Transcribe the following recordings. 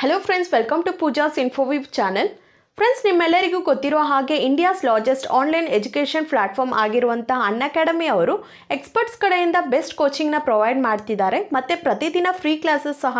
hello friends welcome to Pooja's info view channel friends ನಿಮ್ಮೆಲ್ಲರಿಗೂ ಗೊತ್ತಿರೋ ಹಾಗೆ India's largest online education platform ಆಗಿರುವಂಥ ಅನ್ ಅಕಾಡೆಮಿ ಅವರು ಎಕ್ಸ್ಪರ್ಟ್ಸ್ ಕಡೆಯಿಂದ ಬೆಸ್ಟ್ ಕೋಚಿಂಗ್ನ ಪ್ರೊವೈಡ್ ಮಾಡ್ತಿದ್ದಾರೆ ಮತ್ತು ಪ್ರತಿದಿನ ಫ್ರೀ ಕ್ಲಾಸಸ್ ಸಹ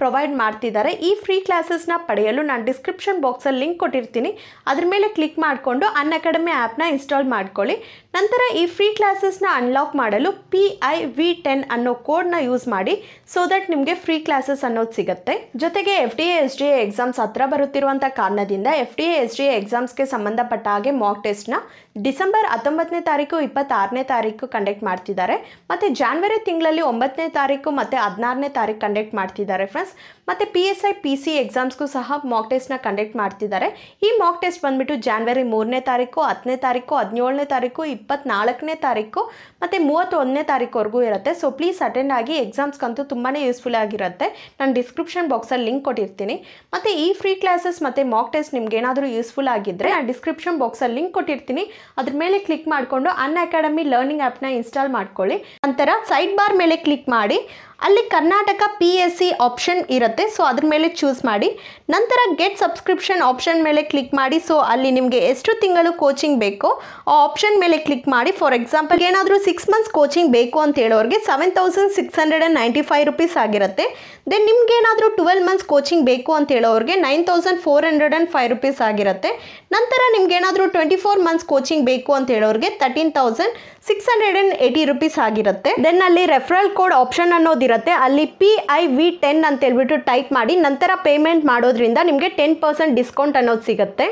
ಪ್ರೊವೈಡ್ ಮಾಡ್ತಿದ್ದಾರೆ ಈ ಫ್ರೀ ಕ್ಲಾಸಸ್ನ ಪಡೆಯಲು ನಾನು ಡಿಸ್ಕ್ರಿಪ್ಷನ್ ಬಾಕ್ಸಲ್ಲಿ ಲಿಂಕ್ ಕೊಟ್ಟಿರ್ತೀನಿ ಅದ್ರ ಮೇಲೆ ಕ್ಲಿಕ್ ಮಾಡಿಕೊಂಡು ಅನ್ ಅಕಾಡೆಮಿ ಆ್ಯಪ್ನ ಇನ್ಸ್ಟಾಲ್ ಮಾಡ್ಕೊಳ್ಳಿ ನಂತರ ಈ ಫ್ರೀ ಕ್ಲಾಸಸ್ನ ಅನ್ಲಾಕ್ ಮಾಡಲು ಪಿ ಐ ವಿ ಟೆನ್ ಅನ್ನೋ ಕೋಡ್ನ ಯೂಸ್ ಮಾಡಿ ಸೊ ದಟ್ ನಿಮಗೆ ಫ್ರೀ ಕ್ಲಾಸಸ್ ಅನ್ನೋದು ಸಿಗುತ್ತೆ ಜೊತೆಗೆ F D A S D A exams ಹತ್ರ ಬರುತ್ತಿರುವಂಥ ಕಾರಣದಿಂದ F D A S D A ಎಕ್ಸಾಮ್ಸ್ಗೆ ಸಂಬಂಧಪಟ್ಟ ಹಾಗೆ ಮಾಕ್ ಟೆಸ್ಟ್ನ ಡಿಸೆಂಬರ್ ಹತ್ತೊಂಬತ್ತನೇ ತಾರೀಕು ಇಪ್ಪತ್ತಾರನೇ ತಾರೀಕು ಕಂಡಕ್ಟ್ ಮಾಡ್ತಿದ್ದಾರೆ ಮತ್ತು ಜಾನ್ವರಿ ತಿಂಗಳಲ್ಲಿ ಒಂಬತ್ತನೇ ತಾರೀಕು ಮತ್ತು ಹದಿನಾರನೇ ತಾರೀಕು ಕಂಡಕ್ಟ್ ಮಾಡ್ತಿದ್ದಾರೆ ಫ್ರೆಂಡ್ಸ್ ಮತ್ತು P S I P C ಎಕ್ಸಾಮ್ಸ್ಗೂ ಸಹ ಮಾಕ್ ಟೆಸ್ಟ್ನ ಕಂಡಕ್ಟ್ ಮಾಡ್ತಿದ್ದಾರೆ ಈ ಮಾಕ್ ಟೆಸ್ಟ್ ಬಂದುಬಿಟ್ಟು ಜಾನ್ವರಿ ಮೂರನೇ ತಾರೀಕು ಹತ್ತನೇ ತಾರೀಕು ಹದಿನೇಳನೇ ತಾರೀಕು ಇಪ್ಪತ್ನಾಲ್ಕನೇ ತಾರೀಕು ಮತ್ತು ಮೂವತ್ತೊಂದನೇ ತಾರೀಕುವರೆಗೂ ಇರುತ್ತೆ ಸೊ ಪ್ಲೀಸ್ ಅಟೆಂಡ್ ಆಗಿ ಎಕ್ಸಾಮ್ಸ್ಗಂತೂ ತುಂಬಾ ಯೂಸ್ಫುಲ್ ಆಗಿರುತ್ತೆ ನಾನು ಡಿಸ್ಕ್ರಿಪ್ಷನ್ ಬಾಕ್ಸಲ್ಲಿ ಲಿಂಕ್ ಕೊಟ್ಟಿರ್ತೀನಿ ಮತ್ತು ಈ ಫ್ರೀ ಕ್ಲಾಸಸ್ ಮತ್ತು ಮಾಕ್ ಟೆಸ್ಟ್ ಏನಾದರೂ ಯೂಸ್ಫುಲ್ ಆಗಿದ್ದರೆ ನಾನು ಡಿಸ್ಕ್ರಿಪ್ಷನ್ ಬಾಕ್ಸಲ್ಲಿ ಲಿಂಕ್ ಕೊಟ್ಟಿರ್ತೀನಿ ಅದ್ರ ಮೇಲೆ ಕ್ಲಿಕ್ ಮಾಡಿಕೊಂಡು ಅನ್ ಅಕಾಡೆಮಿ ಲರ್ನಿಂಗ್ ಆ್ಯಪ್ನ ಇನ್ಸ್ಟಾಲ್ ಮಾಡ್ಕೊಳ್ಳಿ ನಂತರ ಸೈಡ್ ಬಾರ್ ಮೇಲೆ ಕ್ಲಿಕ್ ಮಾಡಿ ಅಲ್ಲಿ Karnataka P S C option ಇರುತ್ತೆ ಸೊ ಅದ್ರ ಮೇಲೆ ಚೂಸ್ ಮಾಡಿ ನಂತರ ಗೆಟ್ ಸಬ್ಸ್ಕ್ರಿಪ್ಷನ್ ಆಪ್ಷನ್ ಮೇಲೆ ಕ್ಲಿಕ್ ಮಾಡಿ ಸೊ ಅಲ್ಲಿ ನಿಮಗೆ ಎಷ್ಟು ತಿಂಗಳು ಕೋಚಿಂಗ್ ಬೇಕೋ ಆ ಆಪ್ಷನ್ ಮೇಲೆ ಕ್ಲಿಕ್ ಮಾಡಿ ಫಾರ್ ಎಕ್ಸಾಂಪಲ್ ಏನಾದರೂ ಸಿಕ್ಸ್ ಮಂತ್ಸ್ ಕೋಚಿಂಗ್ ಬೇಕು ಅಂತ ಹೇಳೋರಿಗೆ seven thousand six hundred and ninety five rupees ಆಗಿರುತ್ತೆ ದೆನ್ ನಿಮ್ಗೆ ಏನಾದರೂ ಟ್ವೆಲ್ ಮಂತ್ಸ್ ಕೋಚಿಂಗ್ ಬೇಕು ಅಂತ ಹೇಳೋರಿಗೆ nine thousand four hundred and five rupees ಆಗಿರುತ್ತೆ ನಂತರ ನಿಮ್ಗೆ ಏನಾದರೂ ಟ್ವೆಂಟಿ ಫೋರ್ ಮಂತ್ಸ್ ಕೋಚಿಂಗ್ ಬೇಕು ಅಂತ ಹೇಳೋರಿಗೆ thirteen thousand six hundred and eighty rupees ಆಗಿರುತ್ತೆ ದೆನ್ ಅಲ್ಲಿ ರೆಫರಲ್ ಕೋಡ್ ಆಪ್ಷನ್ ಅನ್ನೋದು ಇರುತ್ತೆ ಅಲ್ಲಿ ಪಿ ಐ ವಿ ಟೆನ್ ಅಂತ ಹೇಳ್ಬಿಟ್ಟು ಟೈಪ್ ಮಾಡಿ ನಂತರ ಪೇಮೆಂಟ್ ಮಾಡೋದ್ರಿಂದ ನಿಮಗೆ ಟೆನ್ ಪರ್ಸೆಂಟ್ ಡಿಸ್ಕೌಂಟ್ ಅನ್ನೋದು ಸಿಗುತ್ತೆ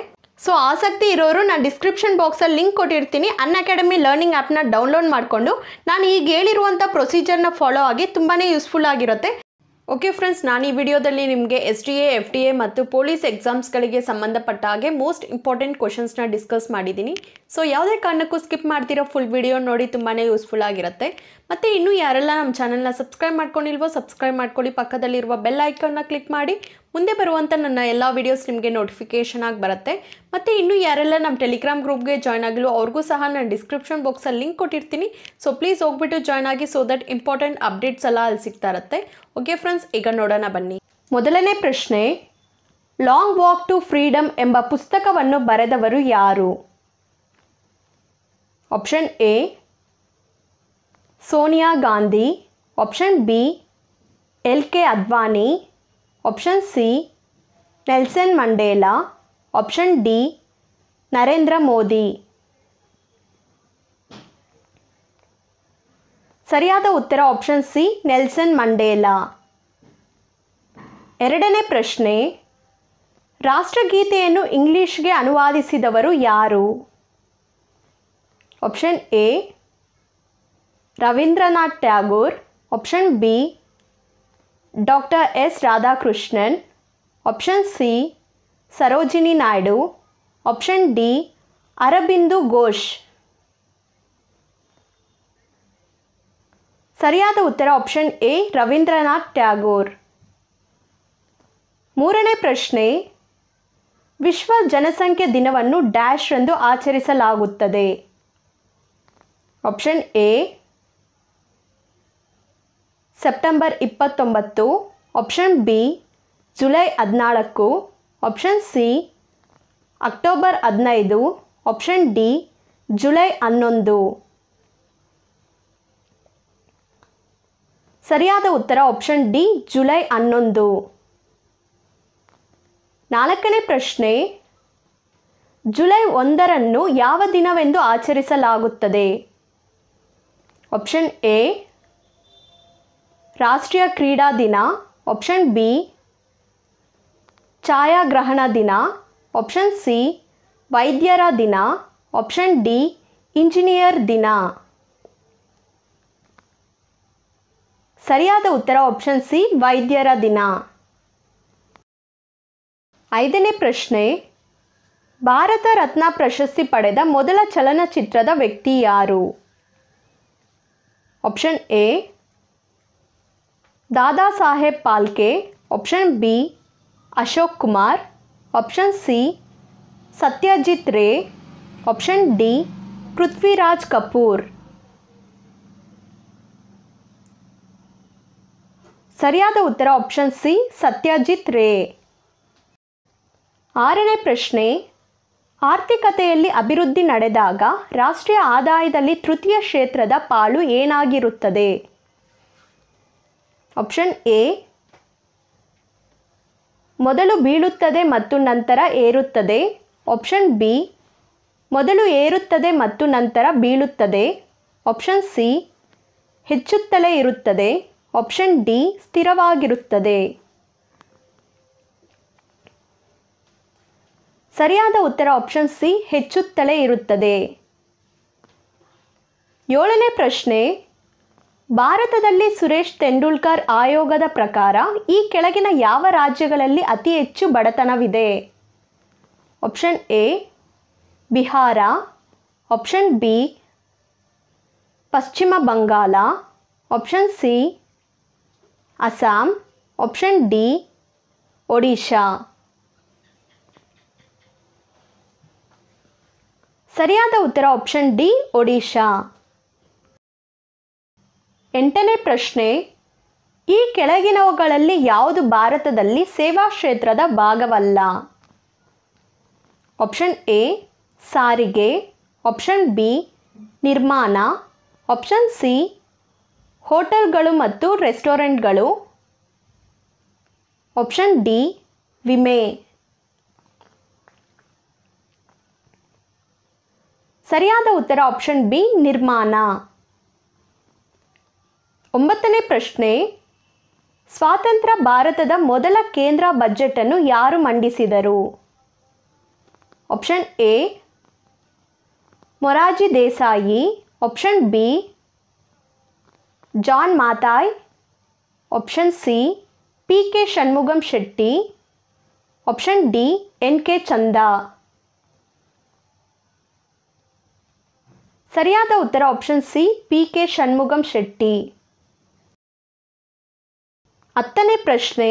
ಸೊ ಆಸಕ್ತಿ ಇರೋರು ನಾನು ಡಿಸ್ಕ್ರಿಪ್ಷನ್ ಬಾಕ್ಸಲ್ಲಿ ಲಿಂಕ್ ಕೊಟ್ಟಿರ್ತೀನಿ ಅನ್ ಅಕಾಡೆಮಿ ಲರ್ನಿಂಗ್ ಆ್ಯಪ್ನ ಡೌನ್ಲೋಡ್ ಮಾಡಿಕೊಂಡು ನಾನು ಈಗ ಹೇಳಿರುವಂಥ ಪ್ರೊಸೀಜರ್ನ ಫಾಲೋ ಆಗಿ ತುಂಬಾ ಯೂಸ್ಫುಲ್ ಆಗಿರುತ್ತೆ ಓಕೆ ಫ್ರೆಂಡ್ಸ್ ನಾನು ಈ ವಿಡಿಯೋದಲ್ಲಿ ನಿಮಗೆ S D A F D A ಮತ್ತು ಪೊಲೀಸ್ ಎಕ್ಸಾಮ್ಸ್ಗಳಿಗೆ ಸಂಬಂಧಪಟ್ಟ ಹಾಗೆ ಮೋಸ್ಟ್ ಇಂಪಾರ್ಟೆಂಟ್ ಕ್ವಶನ್ಸ್ನ ಡಿಸ್ಕಸ್ ಮಾಡಿದ್ದೀನಿ ಸೊ ಯಾವುದೇ ಕಾರಣಕ್ಕೂ ಸ್ಕಿಪ್ ಮಾಡ್ತಿರೋ ಫುಲ್ ವಿಡಿಯೋ ನೋಡಿ ತುಂಬಾ ಯೂಸ್ಫುಲ್ ಆಗಿರುತ್ತೆ ಮತ್ತು ಇನ್ನೂ ಯಾರೆಲ್ಲ ನಮ್ಮ ಚಾನಲ್ನ ಸಬ್ಸ್ಕ್ರೈಬ್ ಮಾಡ್ಕೊಂಡಿಲ್ವೋ ಸಬ್ಸ್ಕ್ರೈಬ್ ಮಾಡ್ಕೊಳ್ಳಿ ಪಕ್ಕದಲ್ಲಿರುವ ಬೆಲ್ ಐಕನ್ನ ಕ್ಲಿಕ್ ಮಾಡಿ ಮುಂದೆ ಬರುವಂಥ ನನ್ನ ಎಲ್ಲ ವೀಡಿಯೋಸ್ ನಿಮಗೆ ನೋಟಿಫಿಕೇಷನ್ ಆಗಿ ಬರುತ್ತೆ ಮತ್ತು ಇನ್ನೂ ಯಾರೆಲ್ಲ ನಮ್ಮ ಟೆಲಿಗ್ರಾಮ್ ಗ್ರೂಪ್ಗೆ ಜಾಯ್ನ್ ಆಗಲು ಅವ್ರಿಗೂ ಸಹ ನಾನು ಡಿಸ್ಕ್ರಿಪ್ಷನ್ ಬಾಕ್ಸಲ್ಲಿ ಲಿಂಕ್ ಕೊಟ್ಟಿರ್ತೀನಿ ಸೊ ಪ್ಲೀಸ್ ಹೋಗ್ಬಿಟ್ಟು ಜಾಯ್ನ್ ಆಗಿ ಸೊ ದಟ್ ಇಂಪಾರ್ಟೆಂಟ್ ಅಪ್ಡೇಟ್ಸ್ ಎಲ್ಲ ಅಲ್ಲಿ ಸಿಗ್ತಾ ಇರುತ್ತೆ ಓಕೆ ಫ್ರೆಂಡ್ಸ್ ಈಗ ನೋಡೋಣ ಬನ್ನಿ ಮೊದಲನೇ ಪ್ರಶ್ನೆ ಲಾಂಗ್ ವಾಕ್ ಟು ಫ್ರೀಡಮ್ ಎಂಬ ಪುಸ್ತಕವನ್ನು ಬರೆದವರು ಯಾರು option A Sonia Gandhi option B L K Advani option C Nelson Mandela option D Narendra Modi ಸರಿಯಾದ ಉತ್ತರ ಆಪ್ಷನ್ ಸಿ ನೆಲ್ಸನ್ ಮಂಡೇಲಾ ಎರಡನೇ ಪ್ರಶ್ನೆ ರಾಷ್ಟ್ರಗೀತೆಯನ್ನು ಇಂಗ್ಲಿಷ್ಗೆ ಅನುವಾದಿಸಿದವರು ಯಾರು option A Rabindranath Tagore option B doctor S Radhakrishnan option C Sarojini Naidu option D Aurobindo Ghosh ಸರಿಯಾದ ಉತ್ತರ ಆಪ್ಷನ್ ಎ ರವೀಂದ್ರನಾಥ್ ಟ್ಯಾಗೋರ್ ಮೂರನೇ ಪ್ರಶ್ನೆ ವಿಶ್ವ ಜನಸಂಖ್ಯೆ ದಿನವನ್ನು ಡ್ಯಾಶ್ ಎಂದು ಆಚರಿಸಲಾಗುತ್ತದೆ ಆಪ್ಷನ್ ಎ ಸೆಪ್ಟೆಂಬರ್ ಇಪ್ಪತ್ತೊಂಬತ್ತು ಆಪ್ಷನ್ ಬಿ ಜುಲೈ ಹದಿನಾಲ್ಕು ಆಪ್ಷನ್ ಸಿ ಅಕ್ಟೋಬರ್ ಹದಿನೈದು ಆಪ್ಷನ್ ಡಿ ಜುಲೈ ಹನ್ನೊಂದು ಸರಿಯಾದ ಉತ್ತರ ಆಪ್ಷನ್ ಡಿ ಜುಲೈ ಹನ್ನೊಂದು ನಾಲ್ಕನೇ ಪ್ರಶ್ನೆ ಜುಲೈ ಒಂದರನ್ನು ಯಾವ ದಿನವೆಂದು ಆಚರಿಸಲಾಗುತ್ತದೆ ಆಪ್ಷನ್ ಎ ರಾಷ್ಟ್ರೀಯ ಕ್ರೀಡಾ ದಿನ ಆಪ್ಷನ್ ಬಿ ಛಾಯಾಗ್ರಹಣ ದಿನ ಆಪ್ಷನ್ ಸಿ ವೈದ್ಯರ ದಿನ ಆಪ್ಷನ್ ಡಿ ಇಂಜಿನಿಯರ್ ದಿನ ಸರಿಯಾದ ಉತ್ತರ ಆಪ್ಷನ್ ಸಿ ವೈದ್ಯರ ದಿನ ಐದನೇ ಪ್ರಶ್ನೆ ಭಾರತ ರತ್ನ ಪ್ರಶಸ್ತಿ ಪಡೆದ ಮೊದಲ ಚಲನಚಿತ್ರದ ವ್ಯಕ್ತಿ ಯಾರು option A Dada Saheb Phalke option B Ashok Kumar option C Satyajit Ray option D Prithviraj Kapoor ಸರಿಯಾದ ಉತ್ತರ ಆಪ್ಷನ್ ಸಿ ಸತ್ಯಜಿತ್ ರೇ ಆರನೇ ಪ್ರಶ್ನೆ ಆರ್ಥಿಕತೆಯಲ್ಲಿ ಅಭಿವೃದ್ಧಿ ನಡೆದಾಗ ರಾಷ್ಟ್ರೀಯ ಆದಾಯದಲ್ಲಿ ತೃತೀಯ ಕ್ಷೇತ್ರದ ಪಾಲು ಏನಾಗಿರುತ್ತದೆ ಆಪ್ಷನ್ ಎ ಮೊದಲು ಬೀಳುತ್ತದೆ ಮತ್ತು ನಂತರ ಏರುತ್ತದೆ ಆಪ್ಷನ್ ಬಿ ಮೊದಲು ಏರುತ್ತದೆ ಮತ್ತು ನಂತರ ಬೀಳುತ್ತದೆ ಆಪ್ಷನ್ ಸಿ ಹೆಚ್ಚುತ್ತಲೇ ಇರುತ್ತದೆ ಆಪ್ಷನ್ ಡಿ ಸ್ಥಿರವಾಗಿರುತ್ತದೆ ಸರಿಯಾದ ಉತ್ತರ ಆಪ್ಷನ್ ಸಿ ಹೆಚ್ಚುತ್ತಲೇ ಇರುತ್ತದೆ ಏಳನೇ ಪ್ರಶ್ನೆ ಭಾರತದಲ್ಲಿ ಸುರೇಶ್ ತೆಂಡೂಲ್ಕರ್ ಆಯೋಗದ ಪ್ರಕಾರ ಈ ಕೆಳಗಿನ ಯಾವ ರಾಜ್ಯಗಳಲ್ಲಿ ಅತಿ ಹೆಚ್ಚು ಬಡತನವಿದೆ option A Bihar option B Paschim Bangal option C Assam option D Odisha ಸರಿಯಾದ ಉತ್ತರ ಆಪ್ಷನ್ ಡಿ ಒಡಿಶಾ ಎಂಟನೇ ಪ್ರಶ್ನೆ ಈ ಕೆಳಗಿನವುಗಳಲ್ಲಿ ಯಾವುದು ಭಾರತದಲ್ಲಿ ಸೇವಾ ಕ್ಷೇತ್ರದ ಭಾಗವಲ್ಲ ಆಪ್ಷನ್ ಎ ಸಾರಿಗೆ ಆಪ್ಷನ್ ಬಿ ನಿರ್ಮಾಣ ಆಪ್ಷನ್ ಸಿ ಹೋಟೆಲ್ಗಳು ಮತ್ತು ರೆಸ್ಟೋರೆಂಟ್ಗಳು ಆಪ್ಷನ್ ಡಿ ವಿಮೆ ಸರಿಯಾದ ಉತ್ತರ ಆಪ್ಷನ್ ಬಿ ನಿರ್ಮಾಣ ಒಂಬತ್ತನೇ ಪ್ರಶ್ನೆ ಸ್ವಾತಂತ್ರ್ಯ ಭಾರತದ ಮೊದಲ ಕೇಂದ್ರ ಅನ್ನು ಯಾರು ಮಂಡಿಸಿದರು option A Morarji Desai option B John Mathai option C P K Shanmugham Shetty option D N K Chanda ಸರಿಯಾದ ಉತ್ತರ option C P K Shanmugham Shetty ಹತ್ತನೇ ಪ್ರಶ್ನೆ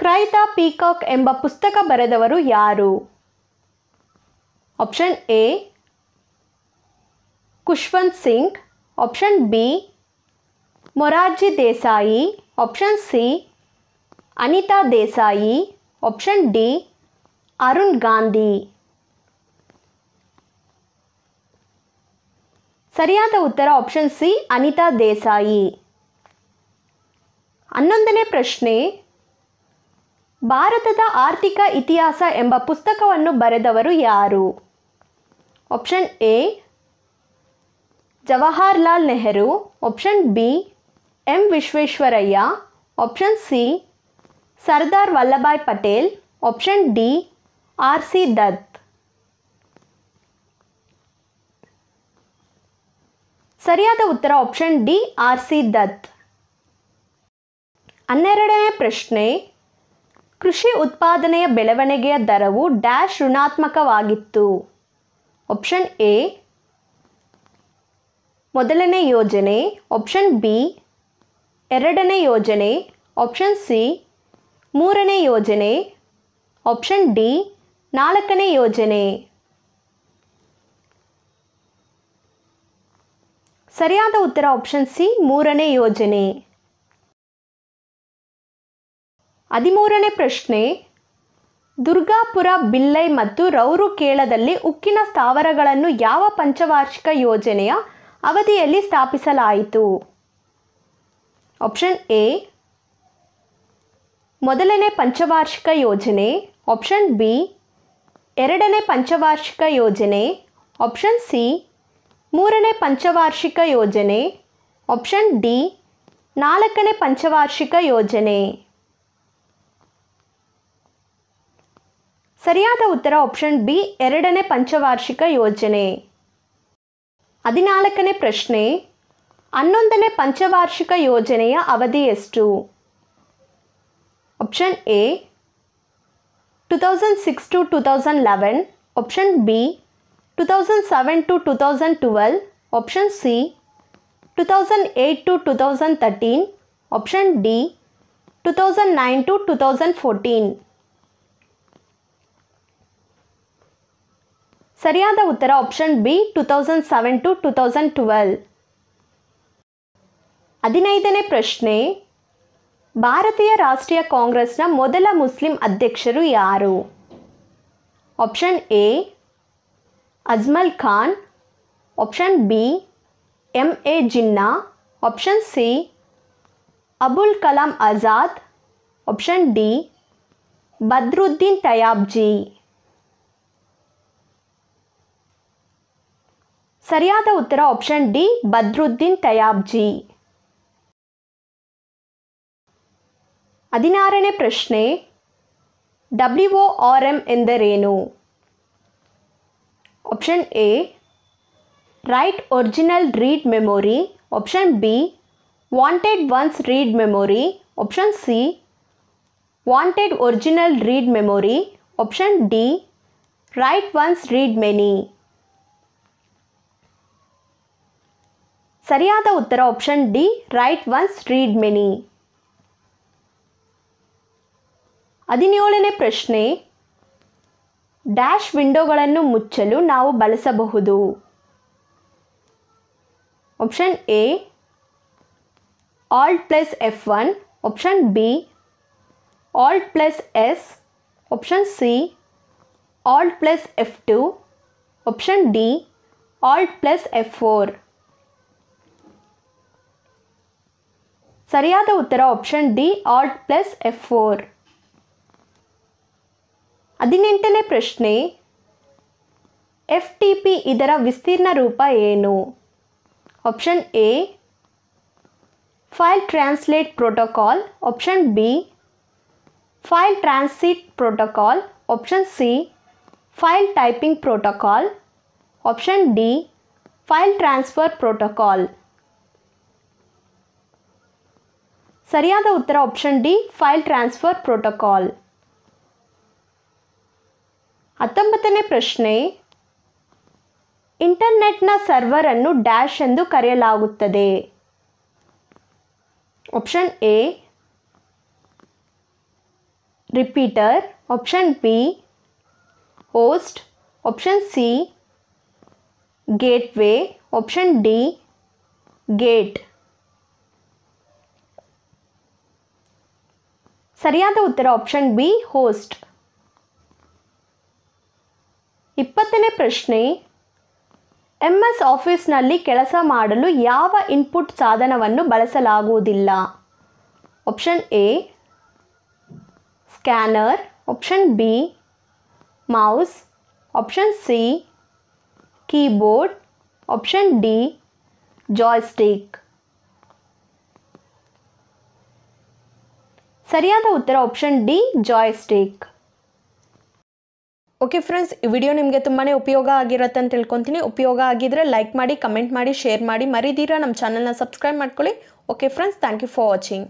ಕ್ರೈತ ಪೀಕಾಕ್ ಎಂಬ ಪುಸ್ತಕ ಬರೆದವರು ಯಾರು option A Khushwant Singh option B Morarji Desai option C Anita Desai option D Arun Gandhi ಸರಿಯಾದ ಉತ್ತರ ಆಪ್ಷನ್ ಸಿ ಅನಿತಾ ದೇಸಾಯಿ ಹನ್ನೊಂದನೇ ಪ್ರಶ್ನೆ ಭಾರತದ ಆರ್ಥಿಕ ಇತಿಹಾಸ ಎಂಬ ಪುಸ್ತಕವನ್ನು ಬರೆದವರು ಯಾರು option A Jawaharlal Nehru option B M Visvesvaraya option C Sardar Vallabhbhai Patel option D R C Dutt ಸರಿಯಾದ ಉತ್ತರ option D R C Dutt ಹನ್ನೆರಡನೇ ಪ್ರಶ್ನೆ ಕೃಷಿ ಉತ್ಪಾದನೆಯ ಬೆಳವಣಿಗೆಯ ದರವು ಡ್ಯಾಶ್ ಋಣಾತ್ಮಕವಾಗಿತ್ತು ಆಪ್ಷನ್ ಎ ಮೊದಲನೇ ಯೋಜನೆ ಆಪ್ಷನ್ ಬಿ ಎರಡನೇ ಯೋಜನೆ ಆಪ್ಷನ್ ಸಿ ಮೂರನೇ ಯೋಜನೆ ಆಪ್ಷನ್ ಡಿ ನಾಲ್ಕನೇ ಯೋಜನೆ ಸರಿಯಾದ ಉತ್ತರ ಆಪ್ಷನ್ ಸಿ ಮೂರನೇ ಯೋಜನೆ ಹದಿಮೂರನೇ ಪ್ರಶ್ನೆ ದುರ್ಗಾಪುರ ಬಿಲ್ಲೈ ಮತ್ತು ರೌರು ಕೇಳದಲ್ಲಿ ಉಕ್ಕಿನ ಸ್ಥಾವರಗಳನ್ನು ಯಾವ ಪಂಚವಾರ್ಷಿಕ ಯೋಜನೆಯ ಅವಧಿಯಲ್ಲಿ ಸ್ಥಾಪಿಸಲಾಯಿತು ಆಪ್ಷನ್ ಎ ಮೊದಲನೇ ಪಂಚವಾರ್ಷಿಕ ಯೋಜನೆ ಆಪ್ಷನ್ ಬಿ ಎರಡನೇ ಪಂಚವಾರ್ಷಿಕ ಯೋಜನೆ ಆಪ್ಷನ್ ಸಿ ಮೂರನೇ ಪಂಚವಾರ್ಷಿಕ ಯೋಜನೆ ಆಪ್ಷನ್ ಡಿ ನಾಲ್ಕನೇ ಪಂಚವಾರ್ಷಿಕ ಯೋಜನೆ सरिया उत्तर आपशन बी एर पंचवार्षिक योजने हदनाक प्रश्ने हन पंचवार्षिक योजन अवधि यु option A two thousand to two thousand option B two thousand to two thousand twelve option C two thousand to two thousand thirteen D two thousand nine to two thousand सरिया उत्तर आपशन बी टू थौसन्वेल हद्द ने प्रश्ने भारतीय राष्ट्रीय कांग्रेस मोदल मुस्लिम अध्यक्ष यार option A Ajmal Khan option B M A Jinnah option C Abul Kalam Azad option D Badruddin Tyabji सरिया उत्तर ऑप्शन डि बद्रुद्दीन तयाबी हदार प्रश्ने W R M option A write original read memory option B wanted once read memory option C wanted original read memory option D write once read many ಸರಿಯಾದ ಉತ್ತರ option D write once read many ಹದಿನೇಳನೇ ಪ್ರಶ್ನೆ dash ವಿಂಡೋಗಳನ್ನು ಮುಚ್ಚಲು ನಾವು ಬಳಸಬಹುದು option A halt plus F one option B alt plus S option C alt plus F two option D alt plus F four सரியಾದ ಉತ್ತರ 옵ഷൻ D Alt + F4 18ನೇ ಪ್ರಶ್ನೆ FTP ಇದರ ವಿಸ್ತೇರ್ಣ ರೂಪ ಏನು option A file translate protocol option B file transit protocol option C file typing protocol option D file transfer protocol ಸರಿಯಾದ ಉತ್ತರ option D file transfer protocol ಹತ್ತೊಂಬತ್ತನೇ ಪ್ರಶ್ನೆ ಇಂಟರ್ನೆಟ್ನ ಸರ್ವರನ್ನು ಡ್ಯಾಶ್ ಎಂದು ಕರೆಯಲಾಗುತ್ತದೆ option A repeater option B host option C gateway option D gate ಸರಿಯಾದ ಉತ್ತರ ಆಪ್ಷನ್ ಬಿ ಹೋಸ್ಟ್ ಇಪ್ಪತ್ತನೇ ಪ್ರಶ್ನೆ ಎಂ ಎಸ್ ಆಫೀಸ್ನಲ್ಲಿ ಕೆಲಸ ಮಾಡಲು ಯಾವ ಇನ್ಪುಟ್ ಸಾಧನವನ್ನು ಬಳಸಲಾಗುವುದಿಲ್ಲ option A scanner option B mouse option C keyboard option D joystick ಸರಿಯಾದ ಉತ್ತರ option D joystick okay friends ಈ ವಿಡಿಯೋ ನಿಮಗೆ ತುಂಬಾ ಉಪಯೋಗ ಆಗಿರುತ್ತೆ ಅಂತ ತಿಳ್ಕೊತೀನಿ ಉಪಯೋಗ ಆಗಿದ್ರೆ ಲೈಕ್ ಮಾಡಿ ಕಮೆಂಟ್ ಮಾಡಿ ಶೇರ್ ಮಾಡಿ ಮರಿದಿರಾ ನಮ್ಮ ಚಾನಲ್ನ ಸಬ್ಸ್ಕ್ರೈಬ್ ಮಾಡ್ಕೊಳ್ಳಿ okay friends thank you for watching